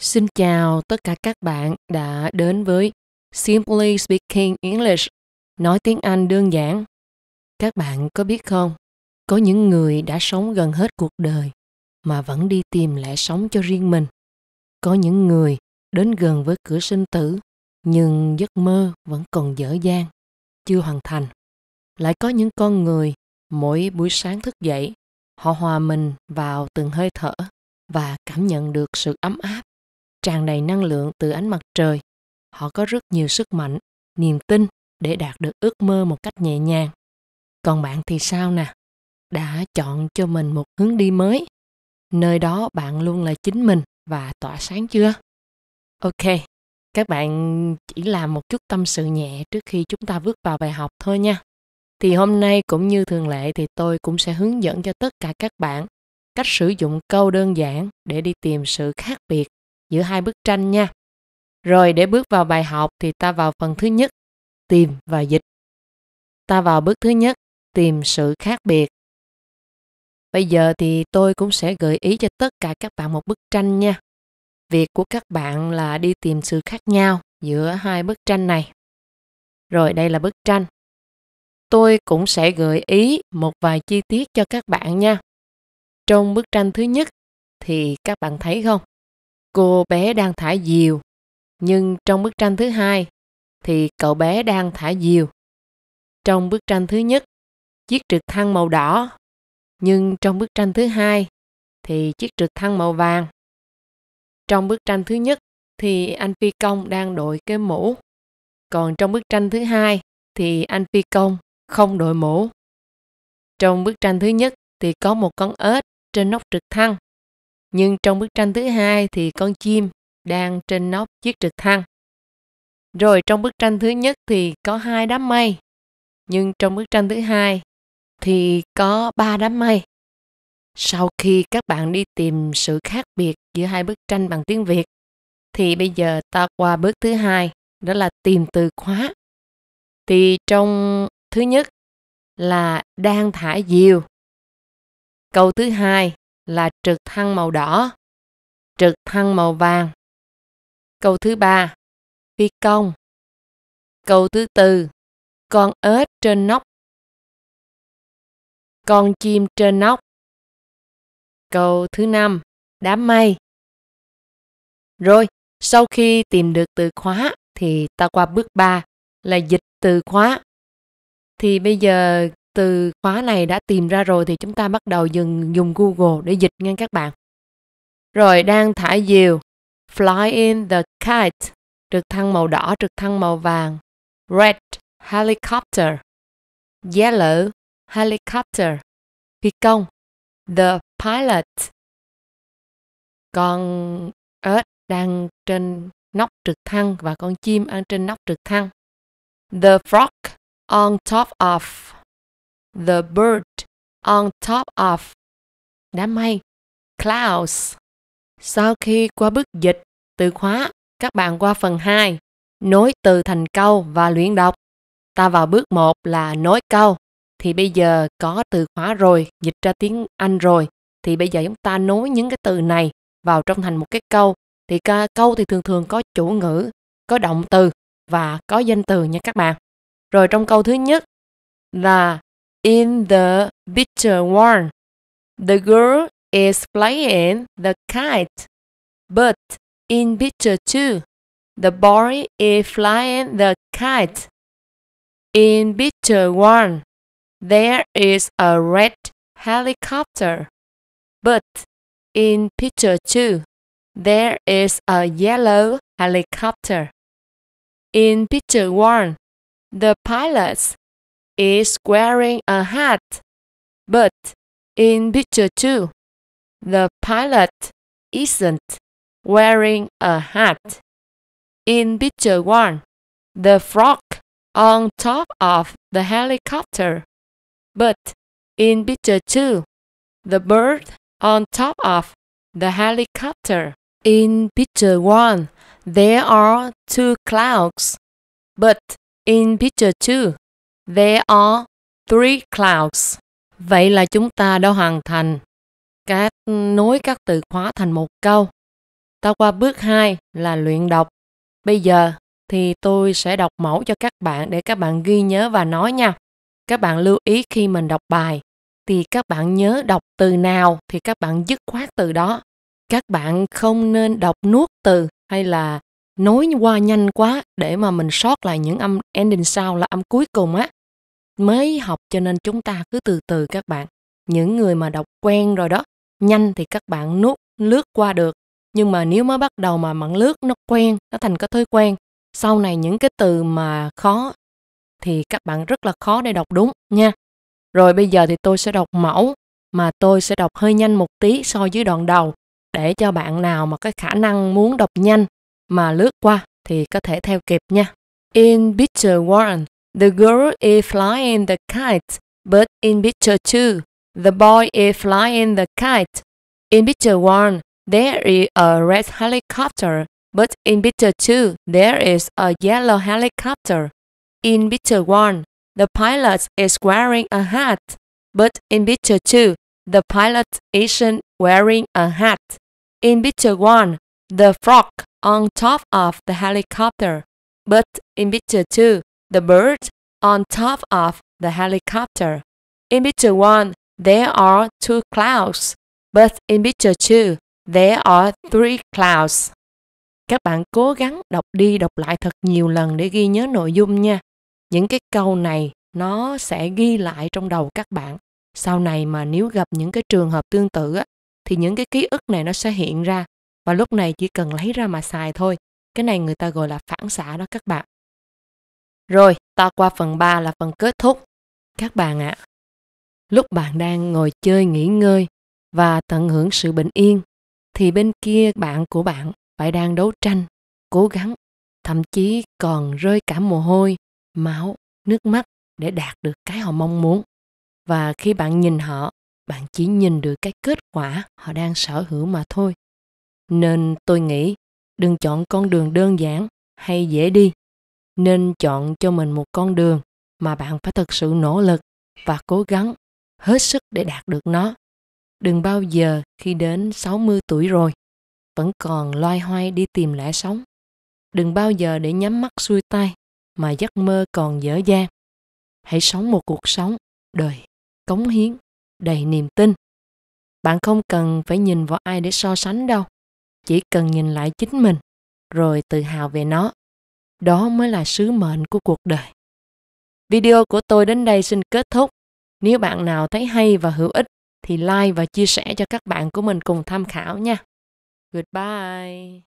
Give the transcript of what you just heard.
Xin chào tất cả các bạn đã đến với Simply Speaking English, nói tiếng Anh đơn giản. Các bạn có biết không, có những người đã sống gần hết cuộc đời mà vẫn đi tìm lẽ sống cho riêng mình. Có những người đến gần với cửa sinh tử nhưng giấc mơ vẫn còn dở dang, chưa hoàn thành. Lại có những con người mỗi buổi sáng thức dậy, họ hòa mình vào từng hơi thở và cảm nhận được sự ấm áp tràn đầy năng lượng từ ánh mặt trời. Họ có rất nhiều sức mạnh, niềm tin để đạt được ước mơ một cách nhẹ nhàng. Còn bạn thì sao nè? Đã chọn cho mình một hướng đi mới. Nơi đó bạn luôn là chính mình và tỏa sáng chưa? Ok, các bạn chỉ làm một chút tâm sự nhẹ trước khi chúng ta bước vào bài học thôi nha. Thì hôm nay cũng như thường lệ thì tôi cũng sẽ hướng dẫn cho tất cả các bạn cách sử dụng câu đơn giản để đi tìm sự khác biệt giữa hai bức tranh nha. Rồi để bước vào bài học thì ta vào phần thứ nhất, tìm và dịch. Ta vào bước thứ nhất, tìm sự khác biệt. Bây giờ thì tôi cũng sẽ gợi ý cho tất cả các bạn một bức tranh nha. Việc của các bạn là đi tìm sự khác nhau giữa hai bức tranh này. Rồi đây là bức tranh. Tôi cũng sẽ gợi ý một vài chi tiết cho các bạn nha. Trong bức tranh thứ nhất thì các bạn thấy không? cô bé đang thả diều. Nhưng trong bức tranh thứ hai thì cậu bé đang thả diều. Trong bức tranh thứ nhất, chiếc trực thăng màu đỏ. Nhưng trong bức tranh thứ hai thì chiếc trực thăng màu vàng. Trong bức tranh thứ nhất thì anh phi công đang đội cái mũ. Còn trong bức tranh thứ hai thì anh phi công không đội mũ. Trong bức tranh thứ nhất thì có một con ếch trên nóc trực thăng nhưng trong bức tranh thứ hai thì con chim đang trên nóc chiếc trực thăng. Rồi trong bức tranh thứ nhất thì có hai đám mây. Nhưng trong bức tranh thứ hai thì có ba đám mây. Sau khi các bạn đi tìm sự khác biệt giữa hai bức tranh bằng tiếng Việt thì bây giờ ta qua bước thứ hai đó là tìm từ khóa. Thì trong thứ nhất là đang thả diều. Câu thứ hai là trực thăng màu đỏ, trực thăng màu vàng. Câu thứ ba, phi công. Câu thứ tư, con ếch trên nóc. Con chim trên nóc. Câu thứ năm, đám mây. Rồi, sau khi tìm được từ khóa thì ta qua bước 3 là dịch từ khóa. Thì bây giờ từ khóa này đã tìm ra rồi thì chúng ta bắt đầu dừng dùng Google để dịch nha các bạn. Rồi đang thả diều, fly in the kite, trực thăng màu đỏ, trực thăng màu vàng, red helicopter, yellow helicopter, phi công, the pilot. Con ếch đang trên nóc trực thăng và con chim ăn trên nóc trực thăng. The frog on top of the bird on top of đám mây clouds. Sau khi qua bước dịch từ khóa, các bạn qua phần 2, nối từ thành câu và luyện đọc. Ta vào bước 1 là nối câu. Thì bây giờ có từ khóa rồi, dịch ra tiếng Anh rồi. Thì bây giờ chúng ta nối những cái từ này vào trong thành một cái câu. Thì ca, câu thì thường thường có chủ ngữ, có động từ và có danh từ nha các bạn. Rồi trong câu thứ nhất là in the picture one. The girl is flying the kite. But in picture two, the boy is flying the kite. In picture one, there is a red helicopter. But in picture two, there is a yellow helicopter. In picture one, the pilots is wearing a hat. But in picture 2, the pilot isn't wearing a hat. In picture 1, the frog on top of the helicopter. But in picture 2, the bird on top of the helicopter. In picture 1, there are two clouds. But in picture 2, There are three clouds. Vậy là chúng ta đã hoàn thành các nối các từ khóa thành một câu. Ta qua bước 2 là luyện đọc. Bây giờ thì tôi sẽ đọc mẫu cho các bạn để các bạn ghi nhớ và nói nha. Các bạn lưu ý khi mình đọc bài thì các bạn nhớ đọc từ nào thì các bạn dứt khoát từ đó. Các bạn không nên đọc nuốt từ hay là nối qua nhanh quá để mà mình sót lại những âm ending sau là âm cuối cùng á mới học cho nên chúng ta cứ từ từ các bạn những người mà đọc quen rồi đó nhanh thì các bạn nuốt lướt qua được nhưng mà nếu mới bắt đầu mà mặn lướt nó quen nó thành cái thói quen sau này những cái từ mà khó thì các bạn rất là khó để đọc đúng nha rồi bây giờ thì tôi sẽ đọc mẫu mà tôi sẽ đọc hơi nhanh một tí so với đoạn đầu để cho bạn nào mà cái khả năng muốn đọc nhanh mà lướt qua thì có thể theo kịp nha. In bitter Warren, The girl is flying the kite, but in picture 2, the boy is flying the kite. In picture 1, there is a red helicopter, but in picture 2, there is a yellow helicopter. In picture 1, the pilot is wearing a hat, but in picture 2, the pilot isn't wearing a hat. In picture 1, the frog on top of the helicopter, but in picture 2, the bird on top of the helicopter. In picture 1, there are two clouds, but in picture 2, there are three clouds. Các bạn cố gắng đọc đi đọc lại thật nhiều lần để ghi nhớ nội dung nha. Những cái câu này nó sẽ ghi lại trong đầu các bạn. Sau này mà nếu gặp những cái trường hợp tương tự á, thì những cái ký ức này nó sẽ hiện ra và lúc này chỉ cần lấy ra mà xài thôi. Cái này người ta gọi là phản xạ đó các bạn. Rồi, ta qua phần 3 là phần kết thúc. Các bạn ạ, à, lúc bạn đang ngồi chơi nghỉ ngơi và tận hưởng sự bình yên, thì bên kia bạn của bạn phải đang đấu tranh, cố gắng, thậm chí còn rơi cả mồ hôi, máu, nước mắt để đạt được cái họ mong muốn. Và khi bạn nhìn họ, bạn chỉ nhìn được cái kết quả họ đang sở hữu mà thôi. Nên tôi nghĩ đừng chọn con đường đơn giản hay dễ đi nên chọn cho mình một con đường mà bạn phải thực sự nỗ lực và cố gắng hết sức để đạt được nó. Đừng bao giờ khi đến 60 tuổi rồi vẫn còn loay hoay đi tìm lẽ sống. Đừng bao giờ để nhắm mắt xuôi tay mà giấc mơ còn dở dang. Hãy sống một cuộc sống đời cống hiến, đầy niềm tin. Bạn không cần phải nhìn vào ai để so sánh đâu, chỉ cần nhìn lại chính mình rồi tự hào về nó. Đó mới là sứ mệnh của cuộc đời. Video của tôi đến đây xin kết thúc. Nếu bạn nào thấy hay và hữu ích thì like và chia sẻ cho các bạn của mình cùng tham khảo nha. Goodbye.